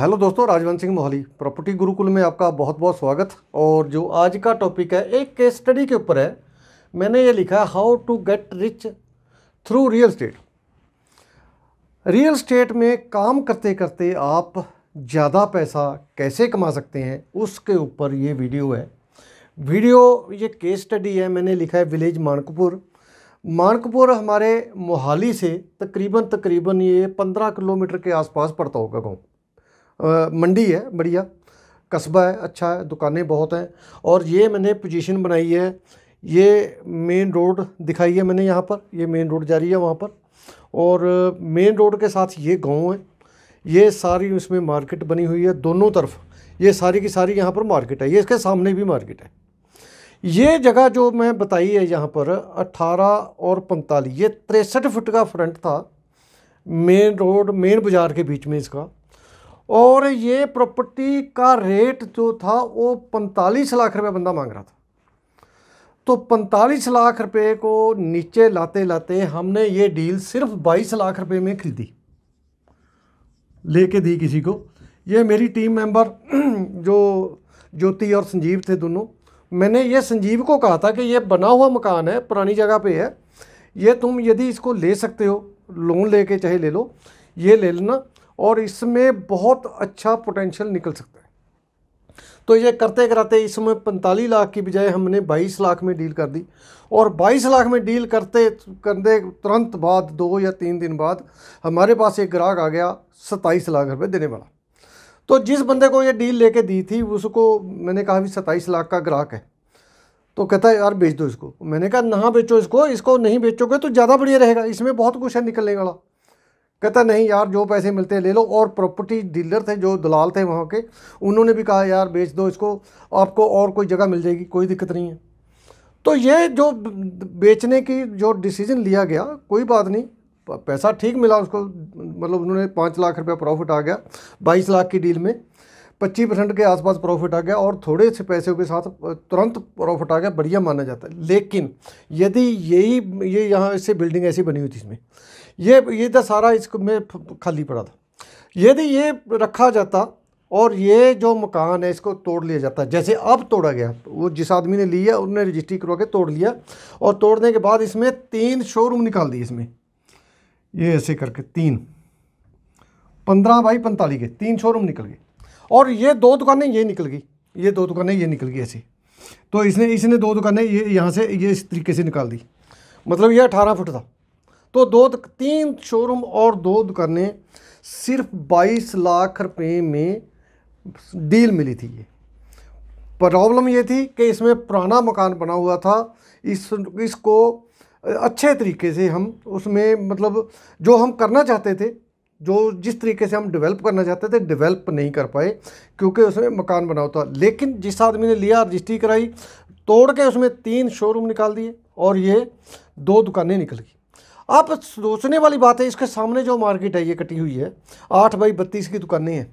hello दोस्तों Rajwant Singh Mohali property Gurukul में आपका बहुत बहुत स्वागत और जो आज का टॉपिक है एक केस स्टडी के ऊपर है मैंने ये लिखा है how to get rich through real estate real estate में काम करते करते आप ज़्यादा पैसा कैसे कमा सकते हैं उसके ऊपर ये वीडियो है वीडियो ये केस स्टडी है मैंने लिखा है विलेज मानकपुर मानकपुर हमारे मोहाली से तकरीबन तकरीबन ये पंद्रह किलोमीटर के आसपास पड़ता होगा गाँव मंडी है बढ़िया कस्बा है अच्छा है दुकानें बहुत हैं और ये मैंने पोजीशन बनाई है ये मेन रोड दिखाई है मैंने यहाँ पर ये मेन रोड जा रही है वहाँ पर और मेन रोड के साथ ये गांव है ये सारी उसमें मार्केट बनी हुई है दोनों तरफ ये सारी की सारी यहाँ पर मार्केट है ये इसके सामने भी मार्केट है ये जगह जो मैं बताई है यहाँ पर अट्ठारह और पैंतालीस ये तिरसठ फुट का फ्रंट था मेन रोड मेन बाज़ार के बीच में इसका और ये प्रॉपर्टी का रेट जो था वो पैंतालीस लाख रुपये बंदा मांग रहा था तो पैंतालीस लाख रुपए को नीचे लाते लाते हमने ये डील सिर्फ बाईस लाख रुपए में खरीदी लेके दी किसी को ये मेरी टीम मेंबर जो ज्योति और संजीव थे दोनों मैंने ये संजीव को कहा था कि ये बना हुआ मकान है पुरानी जगह पे है ये तुम यदि इसको ले सकते हो लोन लेके चाहे ले लो ये ले लेना और इसमें बहुत अच्छा पोटेंशियल निकल सकता है तो ये करते कराते इसमें पैंतालीस लाख की बजाय हमने बाईस लाख में डील कर दी और बाईस लाख में डील करते करते तुरंत बाद दो या तीन दिन बाद हमारे पास एक ग्राहक आ गया सत्ताईस लाख रुपये देने वाला तो जिस बंदे को ये डील लेके दी थी उसको मैंने कहा भी सत्ताईस लाख का ग्राहक है तो कहता है यार बेच दो इसको मैंने कहा ना बेचो इसको इसको नहीं बेचोगे तो ज़्यादा बढ़िया रहेगा इसमें बहुत कुछ है निकलने वाला कहता नहीं यार जो पैसे मिलते हैं ले लो और प्रॉपर्टी डीलर थे जो दलाल थे वहाँ के उन्होंने भी कहा यार बेच दो इसको आपको और कोई जगह मिल जाएगी कोई दिक्कत नहीं है तो ये जो बेचने की जो डिसीजन लिया गया कोई बात नहीं पैसा ठीक मिला उसको मतलब उन्होंने पाँच लाख रुपया प्रॉफिट आ गया बाईस लाख की डील में पच्चीस परसेंट के आसपास प्रॉफिट आ गया और थोड़े से पैसे के साथ तुरंत प्रॉफिट आ गया बढ़िया माना जाता है लेकिन यदि यही ये यहाँ इससे बिल्डिंग ऐसी बनी हुई थी इसमें ये ये था सारा इसको में खाली पड़ा था यदि ये, ये रखा जाता और ये जो मकान है इसको तोड़ लिया जाता जैसे अब तोड़ा गया वो जिस आदमी ने लिया उन्होंने रजिस्ट्री करवा के तोड़ लिया और तोड़ने के बाद इसमें तीन शोरूम निकाल दिए इसमें ये ऐसे करके तीन पंद्रह बाई पैंतालीस के तीन शोरूम निकल गए और ये दो दुकानें ये निकल गई ये दो दुकानें ये निकल गई ऐसे तो इसने इसने दो दुकानें ये यहाँ से ये इस तरीके से निकाल दी मतलब ये अठारह फुट था तो दो तीन शोरूम और दो दुकानें सिर्फ बाईस लाख रुपए में डील मिली थी ये प्रॉब्लम ये थी कि इसमें पुराना मकान बना हुआ था इस इसको अच्छे तरीके से हम उसमें मतलब जो हम करना चाहते थे जो जिस तरीके से हम डेवलप करना चाहते थे डेवलप नहीं कर पाए क्योंकि उसमें मकान बना हुआ था लेकिन जिस आदमी ने लिया रजिस्ट्री कराई तोड़ के उसमें तीन शोरूम निकाल दिए और ये दो दुकानें निकल गई आप सोचने वाली बात है इसके सामने जो मार्केट है ये कटी हुई है आठ बाई बत्तीस की दुकानें हैं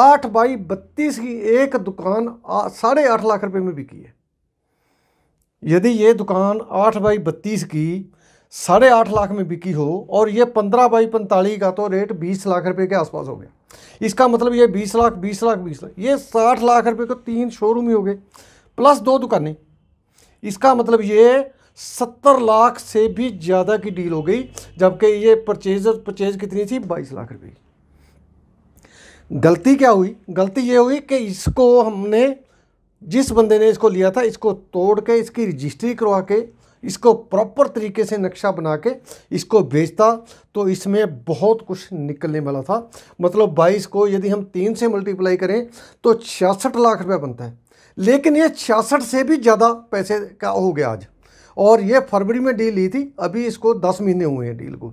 आठ बाई बत्तीस की एक दुकान साढ़े आठ लाख रुपए में बिकी है यदि ये दुकान आठ बाई बत्तीस की साढ़े आठ लाख में बिकी हो और ये पंद्रह बाई पैंतालीस का तो रेट बीस लाख रुपए के आसपास हो गया इसका मतलब ये बीस लाख बीस लाख बीस लाख ये साठ लाख रुपये को तीन शोरूम ही हो गए प्लस दो दुकानें इसका मतलब ये सत्तर लाख से भी ज़्यादा की डील हो गई जबकि ये परचेज परचेज कितनी थी बाईस लाख रुपये गलती क्या हुई गलती ये हुई कि इसको हमने जिस बंदे ने इसको लिया था इसको तोड़ के इसकी रजिस्ट्री करवा के इसको प्रॉपर तरीके से नक्शा बना के इसको बेचता तो इसमें बहुत कुछ निकलने वाला था मतलब 22 को यदि हम तीन से मल्टीप्लाई करें तो छियासठ लाख रुपया बनता है लेकिन ये छियासठ से भी ज़्यादा पैसे का हो गया आज और ये फरवरी में डील ली थी अभी इसको दस महीने हुए हैं डील को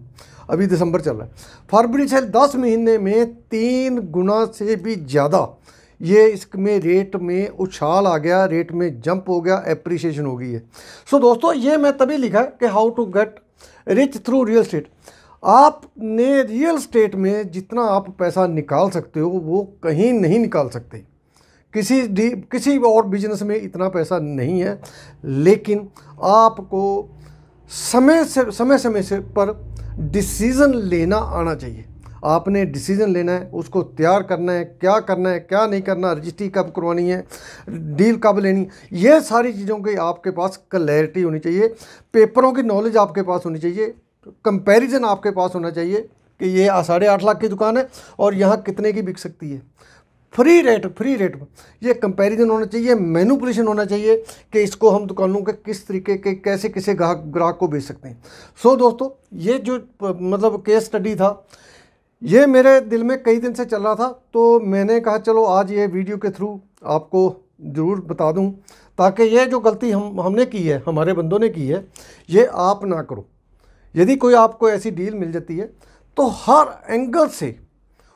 अभी दिसंबर चल रहा है फरवरी से दस महीने में तीन गुना से भी ज़्यादा ये इसमें रेट में उछाल आ गया रेट में जंप हो गया एप्रिसिएशन हो गई है सो so, दोस्तों ये मैं तभी लिखा कि how to get rich through real estate आपने रियल स्टेट में जितना आप पैसा निकाल सकते हो वो कहीं नहीं निकाल सकते किसी किसी और बिजनेस में इतना पैसा नहीं है लेकिन आपको समय से समय समय से पर डिसीज़न लेना आना चाहिए आपने डिसीज़न लेना है उसको तैयार करना है क्या करना है क्या नहीं करना रजिस्ट्री कब करवानी है डील कब लेनी ये सारी चीज़ों की आपके पास क्लैरिटी होनी चाहिए पेपरों की नॉलेज आपके पास होनी चाहिए कंपैरिजन आपके पास होना चाहिए कि ये साढ़े आठ लाख की दुकान है और यहाँ कितने की बिक सकती है फ्री रेट फ्री रेट ये कंपैरिजन होना चाहिए मैनुपुलेशन होना चाहिए कि इसको हम दुकानों तो के किस तरीके के कैसे किसे ग्राहक ग्राहक को बेच सकते हैं सो so, दोस्तों ये जो मतलब केस स्टडी था ये मेरे दिल में कई दिन से चल रहा था तो मैंने कहा चलो आज ये वीडियो के थ्रू आपको ज़रूर बता दूँ ताकि ये जो गलती हम हमने की है हमारे बंदों ने की है ये आप ना करो यदि कोई आपको ऐसी डील मिल जाती है तो हर एंगल से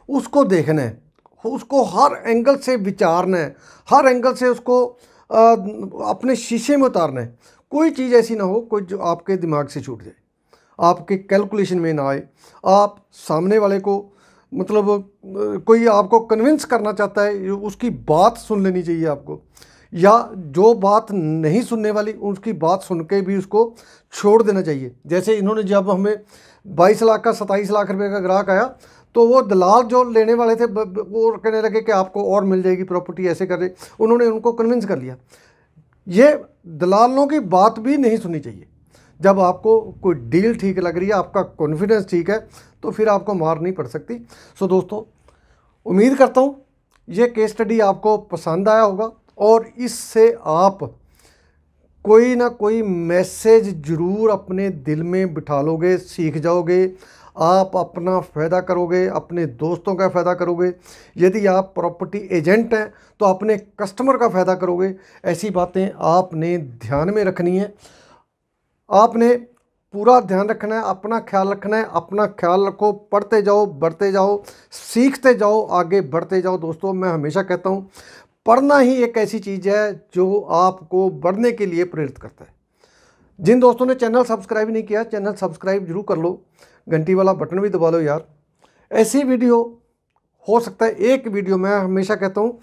उसको देखना है तो उसको हर एंगल से विचारना है हर एंगल से उसको आ, अपने शीशे में उतारना है कोई चीज़ ऐसी ना हो कोई जो आपके दिमाग से छूट जाए आपके कैलकुलेशन में ना आए आप सामने वाले को मतलब कोई आपको कन्विंस करना चाहता है उसकी बात सुन लेनी चाहिए आपको या जो बात नहीं सुनने वाली उसकी बात सुन के भी उसको छोड़ देना चाहिए जैसे इन्होंने जब हमें बाईस लाख का 27 लाख रुपए का ग्राहक आया तो वो दलाल जो लेने वाले थे वो कहने लगे कि आपको और मिल जाएगी प्रॉपर्टी ऐसे कर रहे उन्होंने उनको कन्विंस कर लिया ये दलालों की बात भी नहीं सुननी चाहिए जब आपको कोई डील ठीक लग रही है आपका कॉन्फिडेंस ठीक है तो फिर आपको मार नहीं पड़ सकती सो दोस्तों उम्मीद करता हूँ ये केस स्टडी आपको पसंद आया होगा और इससे आप कोई ना कोई मैसेज ज़रूर अपने दिल में बिठा लोगे सीख जाओगे आप अपना फ़ायदा करोगे अपने दोस्तों का फ़ायदा करोगे यदि आप प्रॉपर्टी एजेंट हैं तो अपने कस्टमर का फ़ायदा करोगे ऐसी बातें आपने ध्यान में रखनी है आपने पूरा ध्यान रखना है अपना ख्याल रखना है अपना ख्याल रखो पढ़ते जाओ बढ़ते जाओ सीखते जाओ आगे बढ़ते जाओ दोस्तों मैं हमेशा कहता हूँ पढ़ना ही एक ऐसी चीज़ है जो आपको बढ़ने के लिए प्रेरित करता है जिन दोस्तों ने चैनल सब्सक्राइब नहीं किया चैनल सब्सक्राइब जरूर कर लो घंटी वाला बटन भी दबा लो यार ऐसी वीडियो हो सकता है एक वीडियो मैं हमेशा कहता हूँ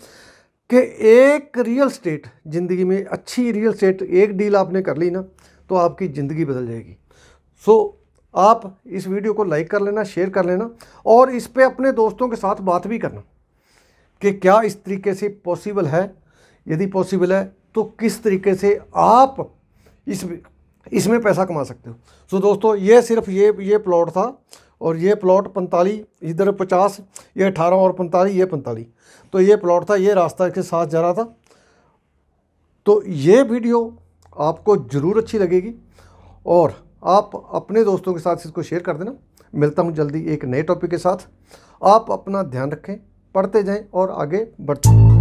कि एक रियल स्टेट ज़िंदगी में अच्छी रियल स्टेट एक डील आपने कर ली ना तो आपकी ज़िंदगी बदल जाएगी सो so, आप इस वीडियो को लाइक कर लेना शेयर कर लेना और इस पर अपने दोस्तों के साथ बात भी करना कि क्या इस तरीके से पॉसिबल है यदि पॉसिबल है तो किस तरीके से आप इस इसमें पैसा कमा सकते हो सो so, दोस्तों ये सिर्फ ये ये प्लॉट था और ये प्लॉट पैंतालीस इधर पचास ये अठारह और पैंतालीस ये पैंतालीस तो ये प्लॉट था ये रास्ता के साथ जा रहा था तो ये वीडियो आपको ज़रूर अच्छी लगेगी और आप अपने दोस्तों के साथ इसको शेयर कर देना मिलता हूँ जल्दी एक नए टॉपिक के साथ आप अपना ध्यान रखें पढ़ते जाएं और आगे बढ़ते